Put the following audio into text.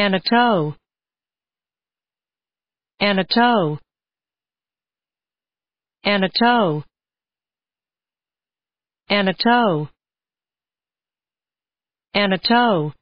and a toe and a toe and a toe and a toe and a toe